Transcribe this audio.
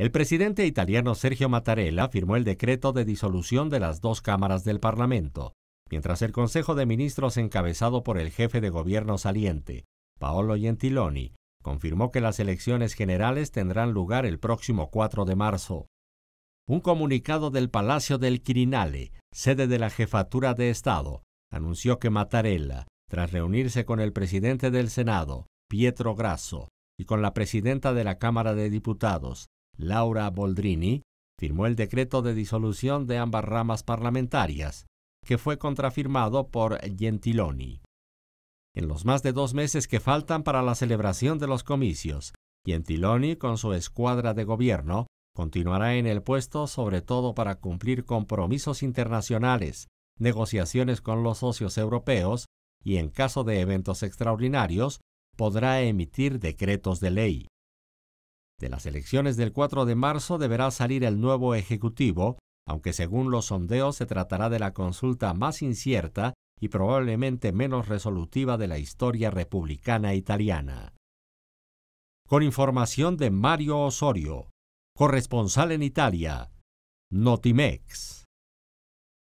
El presidente italiano Sergio Mattarella firmó el decreto de disolución de las dos cámaras del Parlamento, mientras el Consejo de Ministros encabezado por el jefe de gobierno saliente, Paolo Gentiloni, confirmó que las elecciones generales tendrán lugar el próximo 4 de marzo. Un comunicado del Palacio del Quirinale, sede de la Jefatura de Estado, anunció que Mattarella, tras reunirse con el presidente del Senado, Pietro Grasso, y con la presidenta de la Cámara de Diputados, Laura Boldrini, firmó el decreto de disolución de ambas ramas parlamentarias, que fue contrafirmado por Gentiloni. En los más de dos meses que faltan para la celebración de los comicios, Gentiloni, con su escuadra de gobierno, continuará en el puesto sobre todo para cumplir compromisos internacionales, negociaciones con los socios europeos y, en caso de eventos extraordinarios, podrá emitir decretos de ley. De las elecciones del 4 de marzo deberá salir el nuevo Ejecutivo, aunque según los sondeos se tratará de la consulta más incierta y probablemente menos resolutiva de la historia republicana italiana. Con información de Mario Osorio, corresponsal en Italia, Notimex.